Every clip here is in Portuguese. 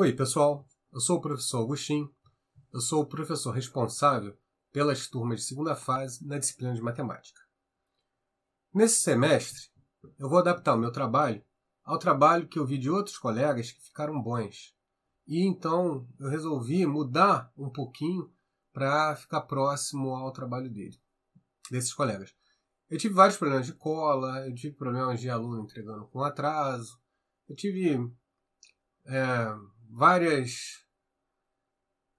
Oi, pessoal. Eu sou o professor Agostinho. Eu sou o professor responsável pelas turmas de segunda fase na disciplina de matemática. Nesse semestre, eu vou adaptar o meu trabalho ao trabalho que eu vi de outros colegas que ficaram bons. E então eu resolvi mudar um pouquinho para ficar próximo ao trabalho dele, desses colegas. Eu tive vários problemas de cola, eu tive problemas de aluno entregando com atraso, eu tive é, várias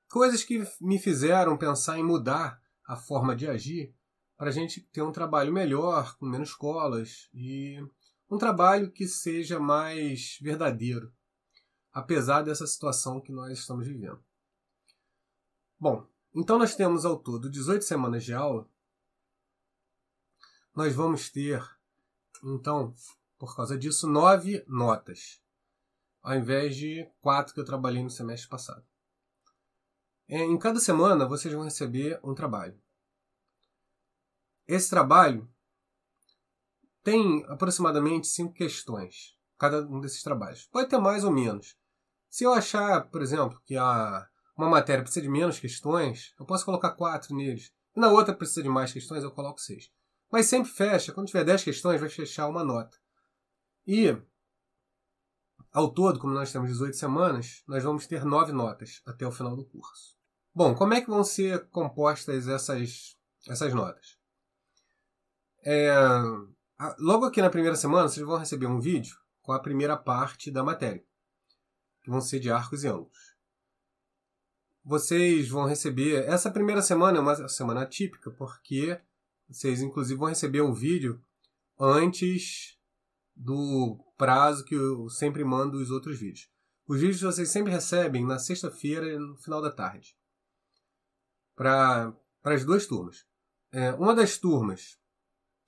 coisas que me fizeram pensar em mudar a forma de agir para a gente ter um trabalho melhor, com menos colas e um trabalho que seja mais verdadeiro, apesar dessa situação que nós estamos vivendo. Bom, então nós temos ao todo 18 semanas de aula. Nós vamos ter, então, por causa disso, nove notas ao invés de quatro que eu trabalhei no semestre passado. É, em cada semana vocês vão receber um trabalho. Esse trabalho tem aproximadamente cinco questões, cada um desses trabalhos. Pode ter mais ou menos. Se eu achar, por exemplo, que a, uma matéria precisa de menos questões, eu posso colocar quatro neles. Na outra precisa de mais questões, eu coloco seis. Mas sempre fecha. Quando tiver dez questões, vai fechar uma nota. E ao todo, como nós temos 18 semanas, nós vamos ter nove notas até o final do curso. Bom, como é que vão ser compostas essas, essas notas? É, logo aqui na primeira semana, vocês vão receber um vídeo com a primeira parte da matéria, que vão ser de arcos e ângulos. Vocês vão receber. Essa primeira semana é uma semana típica porque vocês, inclusive, vão receber um vídeo antes do prazo que eu sempre mando os outros vídeos. Os vídeos vocês sempre recebem na sexta-feira, no final da tarde, para as duas turmas. É, uma das turmas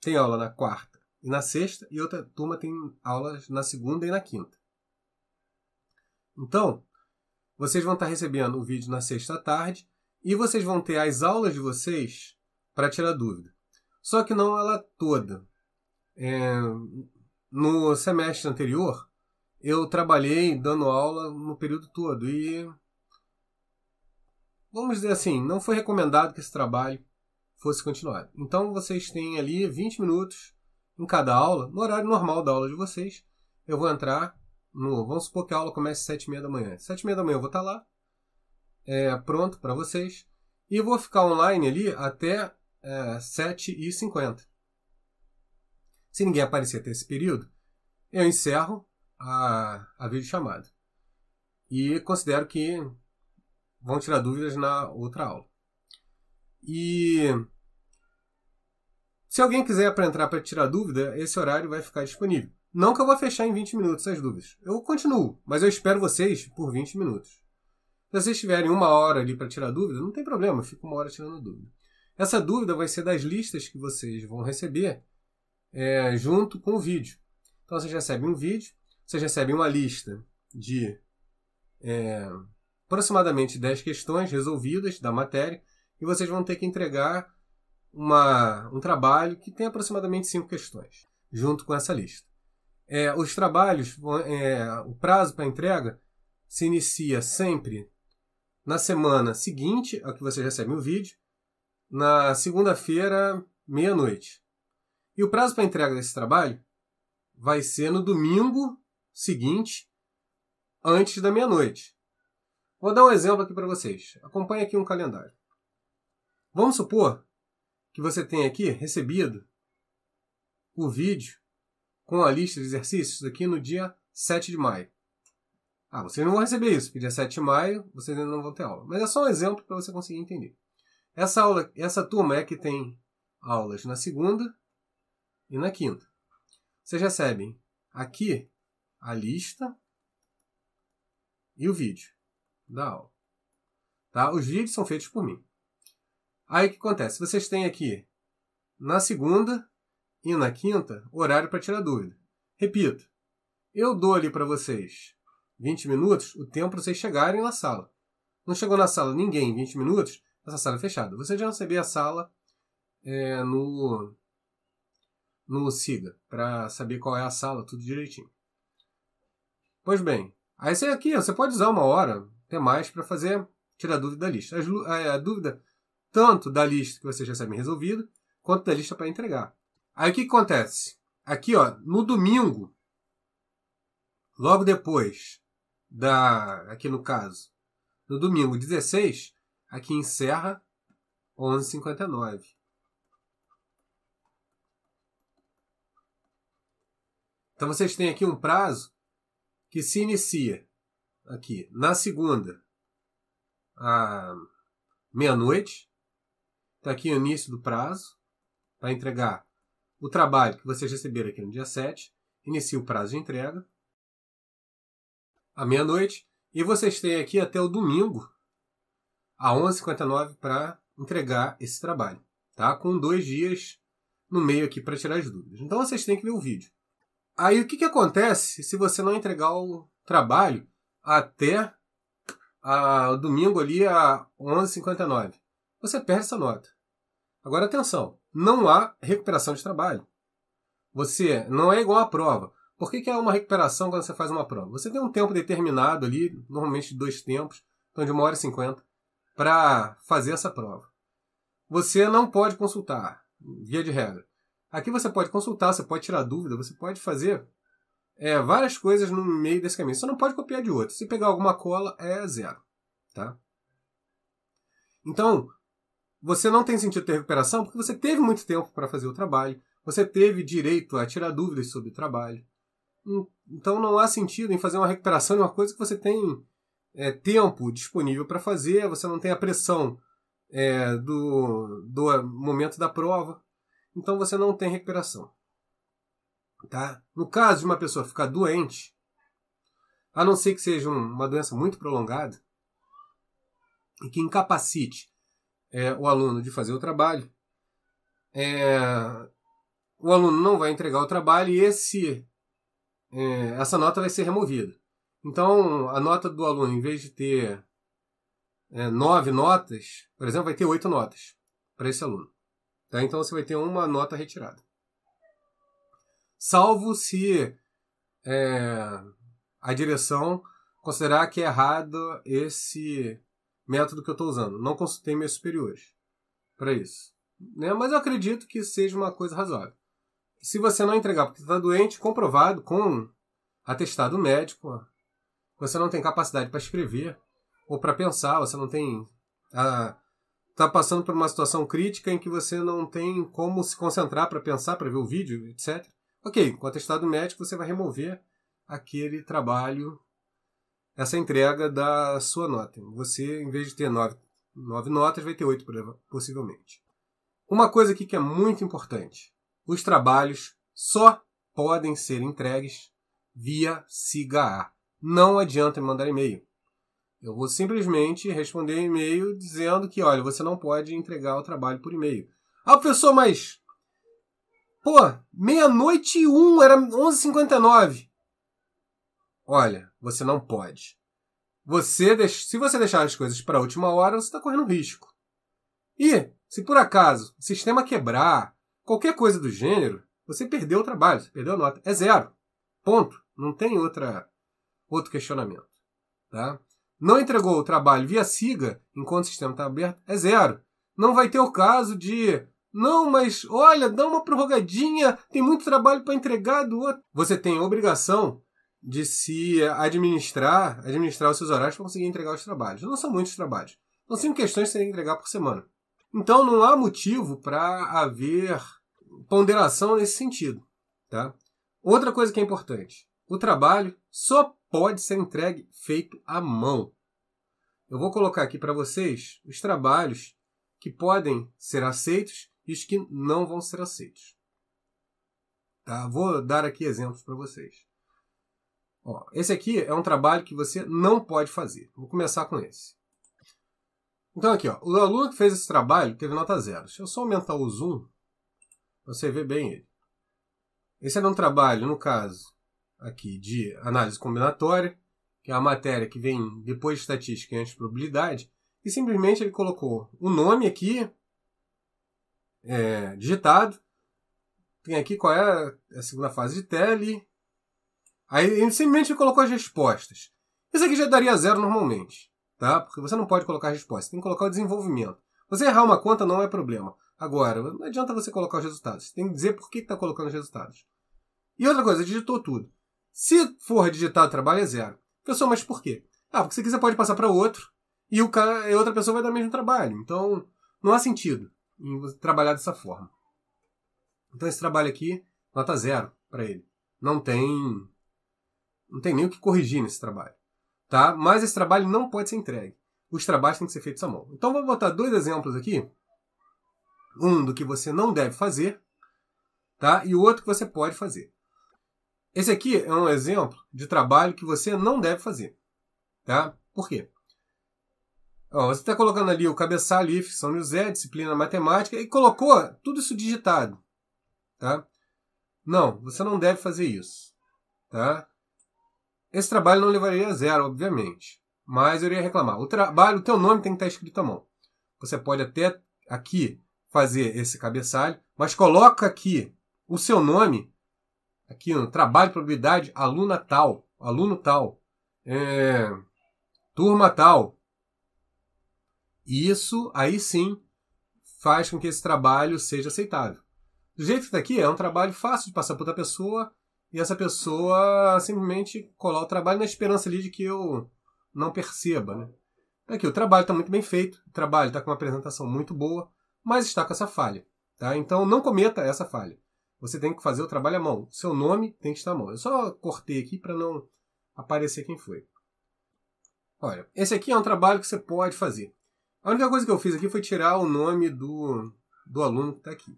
tem aula na quarta e na sexta, e outra turma tem aulas na segunda e na quinta. Então, vocês vão estar tá recebendo o vídeo na sexta tarde e vocês vão ter as aulas de vocês para tirar dúvida. Só que não ela toda. É, no semestre anterior, eu trabalhei dando aula no período todo e. Vamos dizer assim, não foi recomendado que esse trabalho fosse continuado. Então vocês têm ali 20 minutos em cada aula, no horário normal da aula de vocês. Eu vou entrar no. Vamos supor que a aula comece às 7 e meia da manhã. 7 e meia da manhã eu vou estar tá lá, é, pronto para vocês. E vou ficar online ali até é, 7h50. Se ninguém aparecer até esse período, eu encerro a, a videochamada. E considero que vão tirar dúvidas na outra aula. E se alguém quiser para entrar para tirar dúvida, esse horário vai ficar disponível. Não que eu vou fechar em 20 minutos as dúvidas. Eu continuo, mas eu espero vocês por 20 minutos. Se vocês tiverem uma hora ali para tirar dúvida, não tem problema, eu fico uma hora tirando dúvida. Essa dúvida vai ser das listas que vocês vão receber é, junto com o vídeo. Então vocês recebem um vídeo, vocês recebem uma lista de é, aproximadamente 10 questões resolvidas da matéria e vocês vão ter que entregar uma, um trabalho que tem aproximadamente 5 questões junto com essa lista. É, os trabalhos, é, o prazo para entrega se inicia sempre na semana seguinte a que vocês recebem o vídeo, na segunda-feira, meia-noite. E o prazo para entrega desse trabalho vai ser no domingo seguinte, antes da meia-noite. Vou dar um exemplo aqui para vocês. Acompanhe aqui um calendário. Vamos supor que você tenha aqui recebido o vídeo com a lista de exercícios aqui no dia 7 de maio. Ah, vocês não vão receber isso, porque dia 7 de maio vocês ainda não vão ter aula. Mas é só um exemplo para você conseguir entender. Essa aula, essa turma é que tem aulas na segunda, e na quinta. Vocês recebem aqui a lista e o vídeo da aula. Tá? Os vídeos são feitos por mim. Aí o que acontece? Vocês têm aqui na segunda e na quinta horário para tirar dúvida. Repito, eu dou ali para vocês 20 minutos o tempo para vocês chegarem na sala. Não chegou na sala ninguém em 20 minutos, essa sala é fechada. Você já receberam a sala é, no, no SIGA, para saber qual é a sala, tudo direitinho. Pois bem, aí você aqui, você pode usar uma hora, até mais, para fazer, tirar a dúvida da lista. a, a, dúvida tanto da lista que vocês recebem resolvida, quanto da lista para entregar. Aí o que, acontece? Aqui, ó, no domingo, logo depois da, aqui no caso, no domingo 16, aqui encerra 11h59. Então vocês têm aqui um prazo que se inicia aqui na segunda à meia-noite. Está aqui o início do prazo para entregar o trabalho que vocês receberam aqui no dia 7. Inicia o prazo de entrega à meia-noite. E vocês têm aqui até o domingo, a 11h59, para entregar esse trabalho, tá? Com dois dias no meio aqui para tirar as dúvidas. Então vocês têm que ver o vídeo. Aí o que, que acontece se você não entregar o trabalho até a, ah, o domingo ali a 11h59? Você perde essa nota. Agora atenção, não há recuperação de trabalho. Você não é igual à prova. Por que, que é uma recuperação quando você faz uma prova? Você tem um tempo determinado ali, normalmente dois tempos, então de uma hora e cinquenta, para fazer essa prova. Você não pode consultar, via de regra. Aqui você pode consultar, você pode tirar dúvida, você pode fazer é, várias coisas no meio desse caminho. Você não pode copiar de outro. Se pegar alguma cola, é zero. Tá? Então, você não tem sentido ter recuperação porque você teve muito tempo para fazer o trabalho, você teve direito a tirar dúvidas sobre o trabalho. Hum, então, não há sentido em fazer uma recuperação de uma coisa que você tem é, tempo disponível para fazer, você não tem a pressão é, do, do momento da prova então você não tem recuperação. Tá? No caso de uma pessoa ficar doente, a não ser que seja uma doença muito prolongada e que incapacite é, o aluno de fazer o trabalho, é, o aluno não vai entregar o trabalho e esse, é, essa nota vai ser removida. Então, a nota do aluno, em vez de ter é, nove notas, por exemplo, vai ter oito notas para esse aluno. Tá? Então você vai ter uma nota retirada. Salvo se é, a direção considerar que é errado esse método que eu estou usando. Não consultei meus superiores para isso. Né? Mas eu acredito que seja uma coisa razoável. Se você não entregar porque está doente, comprovado com atestado médico, você não tem capacidade para escrever ou para pensar, você não tem a está passando por uma situação crítica em que você não tem como se concentrar para pensar, para ver o vídeo, etc. Ok, com o atestado é médico você vai remover aquele trabalho, essa entrega da sua nota. Você, em vez de ter nove, nove notas, vai ter oito, possivelmente. Uma coisa aqui que é muito importante: os trabalhos só podem ser entregues via SIGA. Não adianta mandar e-mail. Eu vou simplesmente responder um e-mail dizendo que, olha, você não pode entregar o trabalho por e-mail. Ah, professor, mas. Pô, meia-noite e um, era 11h59. Olha, você não pode. Você deix... Se você deixar as coisas para a última hora, você está correndo risco. E, se por acaso o sistema quebrar, qualquer coisa do gênero, você perdeu o trabalho, você perdeu a nota. É zero. Ponto. Não tem outra, outro questionamento. Tá? não entregou o trabalho via SIGA, enquanto o sistema está aberto, é zero. Não vai ter o caso de. Não, mas olha, dá uma prorrogadinha, tem muito trabalho para entregar do outro. Você tem obrigação de se administrar, administrar os seus horários para conseguir entregar os trabalhos. Não são muitos trabalhos. São cinco questões que você tem que entregar por semana. Então não há motivo para haver ponderação nesse sentido. Tá? Outra coisa que é importante: o trabalho só pode ser entregue feito à mão. Eu vou colocar aqui para vocês os trabalhos que podem ser aceitos e os que não vão ser aceitos. Tá? Vou dar aqui exemplos para vocês. Ó, esse aqui é um trabalho que você não pode fazer. Vou começar com esse. Então aqui, ó, o aluno que fez esse trabalho teve nota zero. Deixa eu só aumentar o zoom você vê bem ele. Esse era um trabalho, no caso, aqui de análise combinatória, que é a matéria que vem depois de estatística e antes de probabilidade, e simplesmente ele colocou o nome aqui, é, digitado, tem aqui qual é a segunda fase de tele, aí ele simplesmente colocou as respostas. Isso aqui já daria zero normalmente, tá? Porque você não pode colocar resposta, tem que colocar o desenvolvimento. Você errar uma conta não é problema. Agora, não adianta você colocar os resultados. Você tem que dizer por que está colocando os resultados. E outra coisa, digitou tudo. Se for digitado trabalho, é zero. Pessoal, mas por quê? Ah, porque se quiser pode passar para outro e o outra pessoa vai dar o mesmo trabalho. Então, não há sentido em você trabalhar dessa forma. Então, esse trabalho aqui, nota zero para ele. Não tem. Não tem nem o que corrigir nesse trabalho. Tá? Mas esse trabalho não pode ser entregue. Os trabalhos têm que ser feitos à mão. Então, vou botar dois exemplos aqui. Um do que você não deve fazer, tá? E o outro que você pode fazer. Esse aqui é um exemplo de trabalho que você não deve fazer. Tá? Por quê? Ó, você está colocando ali o cabeçalho IF, São José, disciplina matemática, e colocou tudo isso digitado. Tá? Não, você não deve fazer isso. Tá? Esse trabalho não levaria a zero, obviamente. Mas eu iria reclamar. O trabalho, o teu nome tem que estar tá escrito à mão. Você pode até aqui fazer esse cabeçalho, mas coloca aqui o seu nome aqui no trabalho de probabilidade, aluna tal, aluno tal, é, turma tal. isso aí sim faz com que esse trabalho seja aceitável. Do jeito que está aqui, é um trabalho fácil de passar para outra pessoa e essa pessoa simplesmente colar o trabalho na esperança ali de que eu não perceba, né? Tá aqui, o trabalho está muito bem feito, o trabalho está com uma apresentação muito boa, mas está com essa falha, tá? Então não cometa essa falha você tem que fazer o trabalho à mão. Seu nome tem que estar à mão. Eu só cortei aqui para não aparecer quem foi. Olha, esse aqui é um trabalho que você pode fazer. A única coisa que eu fiz aqui foi tirar o nome do, do aluno que está aqui.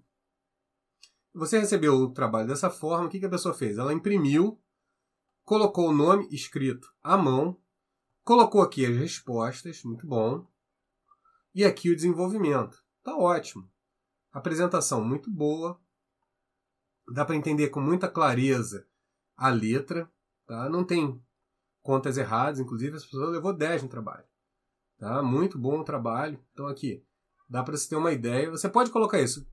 Você recebeu o trabalho dessa forma, o que, que a pessoa fez? Ela imprimiu, colocou o nome escrito à mão, colocou aqui as respostas, muito bom, e aqui o desenvolvimento. Está ótimo. Apresentação muito boa, Dá para entender com muita clareza a letra, tá? Não tem contas erradas, inclusive as pessoas levou ah, 10 no trabalho. Tá? Muito bom o trabalho. Então aqui, dá para você ter uma ideia. Você pode colocar isso.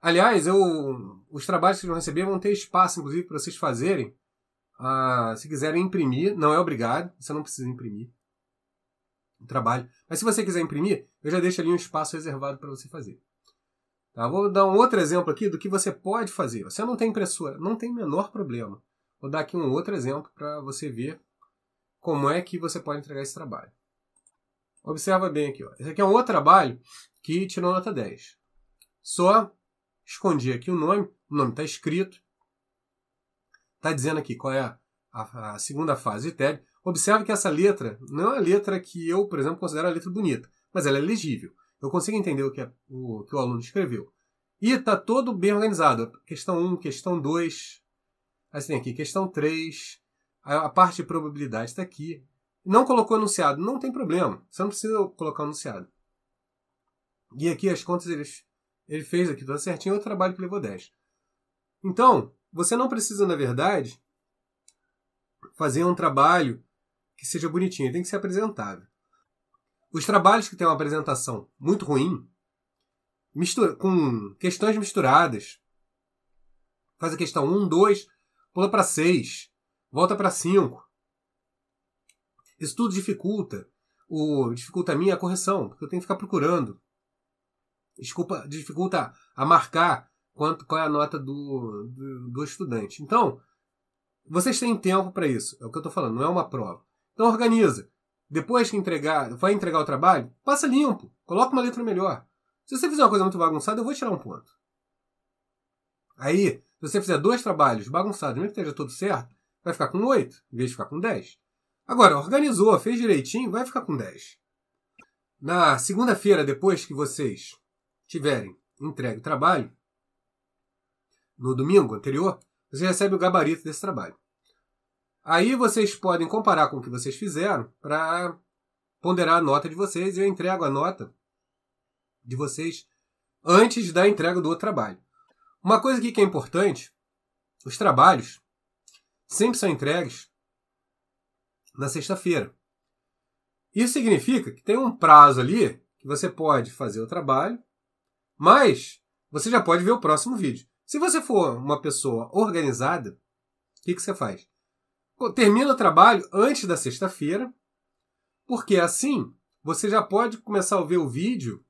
Aliás, eu, os trabalhos que vocês vão receber vão ter espaço, inclusive, para vocês fazerem. Ah, se quiserem imprimir, não é obrigado, você não precisa imprimir o trabalho. Mas se você quiser imprimir, eu já deixo ali um espaço reservado para você fazer. Tá? Vou dar um outro exemplo aqui do que você pode fazer. Você não tem impressora, não tem menor problema. Vou dar aqui um outro exemplo para você ver como é que você pode entregar esse trabalho. Observa bem aqui. Ó. Esse aqui é um outro trabalho que tirou nota 10. Só escondi aqui o nome, o nome está escrito. Está dizendo aqui qual é a, a, a segunda fase de TED. Observe que essa letra não é uma letra que eu, por exemplo, considero a letra bonita, mas ela é legível eu consigo entender o que, é, o que o aluno escreveu. E está todo bem organizado. Questão 1, questão 2. Assim, aqui, questão 3. A, a parte de probabilidade está aqui. Não colocou enunciado, não tem problema. Você não precisa colocar enunciado. E aqui as contas ele, ele fez aqui tudo certinho, é o trabalho que levou 10. Então, você não precisa, na verdade, fazer um trabalho que seja bonitinho, ele tem que ser apresentável. Os trabalhos que têm uma apresentação muito ruim, mistura, com questões misturadas, faz a questão 1, 2, pula para 6, volta para 5. Isso tudo dificulta. O, dificulta a minha correção, porque eu tenho que ficar procurando. Desculpa, dificulta a marcar quanto, qual é a nota do, do, do estudante. Então, vocês têm tempo para isso. É o que eu estou falando, não é uma prova. Então, organiza depois que entregar, vai entregar o trabalho, passa limpo, coloca uma letra melhor. Se você fizer uma coisa muito bagunçada, eu vou tirar um ponto. Aí, se você fizer dois trabalhos bagunçados, mesmo que esteja tudo certo, vai ficar com oito, em vez de ficar com dez. Agora, organizou, fez direitinho, vai ficar com dez. Na segunda-feira, depois que vocês tiverem entregue o trabalho, no domingo anterior, você recebe o gabarito desse trabalho. Aí vocês podem comparar com o que vocês fizeram para ponderar a nota de vocês e eu entrego a nota de vocês antes da entrega do outro trabalho. Uma coisa aqui que é importante, os trabalhos sempre são entregues na sexta-feira. Isso significa que tem um prazo ali que você pode fazer o trabalho, mas você já pode ver o próximo vídeo. Se você for uma pessoa organizada, o que, que você faz? termina o trabalho antes da sexta-feira, porque assim você já pode começar a ver o vídeo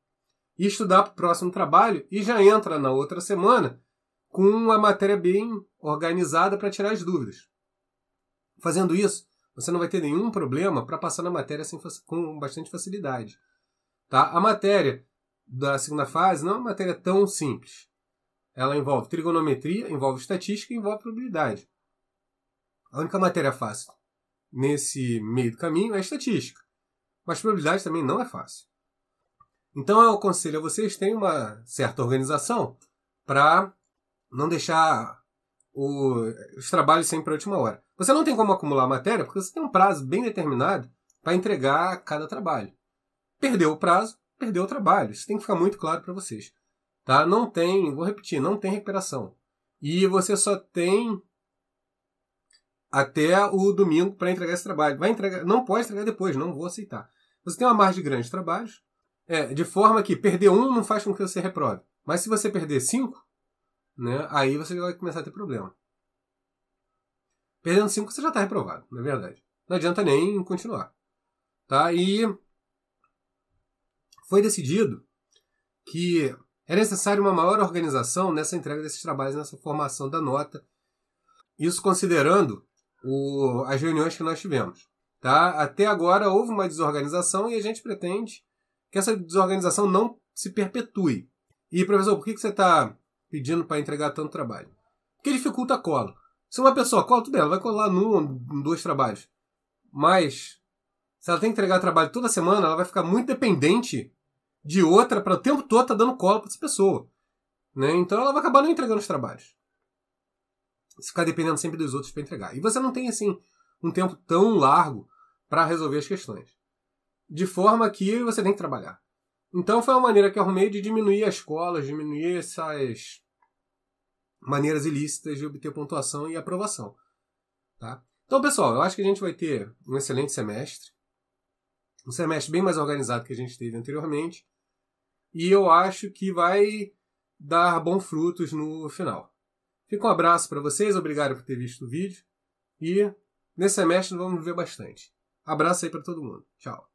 e estudar para o próximo trabalho e já entra na outra semana com uma matéria bem organizada para tirar as dúvidas. Fazendo isso, você não vai ter nenhum problema para passar na matéria sem, com bastante facilidade. Tá? A matéria da segunda fase não é uma matéria tão simples. Ela envolve trigonometria, envolve estatística e envolve probabilidade. A única matéria fácil nesse meio do caminho é estatística. Mas probabilidade também não é fácil. Então eu aconselho a vocês terem uma certa organização para não deixar o, os trabalhos sempre a última hora. Você não tem como acumular matéria porque você tem um prazo bem determinado para entregar cada trabalho. Perdeu o prazo, perdeu o trabalho. Isso tem que ficar muito claro para vocês. Tá? Não tem, vou repetir, não tem recuperação. E você só tem até o domingo para entregar esse trabalho. Vai entregar, não pode entregar depois, não vou aceitar. Você tem uma margem grande de trabalhos, é, de forma que perder um não faz com que você reprove. Mas se você perder cinco, né, aí você vai começar a ter problema. Perdendo cinco, você já está reprovado, na é verdade. Não adianta nem continuar. Tá? E foi decidido que é necessário uma maior organização nessa entrega desses trabalhos, nessa formação da nota. Isso considerando o, as reuniões que nós tivemos. Tá? Até agora houve uma desorganização e a gente pretende que essa desorganização não se perpetue. E, professor, por que, que você está pedindo para entregar tanto trabalho? Porque dificulta a cola. Se uma pessoa cola tudo ela vai colar num, dois trabalhos. Mas, se ela tem que entregar trabalho toda semana, ela vai ficar muito dependente de outra para o tempo todo tá dando cola para essa pessoa. Né? Então ela vai acabar não entregando os trabalhos ficar dependendo sempre dos outros para entregar. E você não tem assim um tempo tão largo para resolver as questões. De forma que você tem que trabalhar. Então foi uma maneira que eu arrumei de diminuir as escolas, diminuir essas maneiras ilícitas de obter pontuação e aprovação. Tá? Então, pessoal, eu acho que a gente vai ter um excelente semestre. Um semestre bem mais organizado que a gente teve anteriormente. E eu acho que vai dar bons frutos no final. Fica um abraço para vocês, obrigado por ter visto o vídeo. E nesse semestre vamos ver bastante. Abraço aí para todo mundo. Tchau.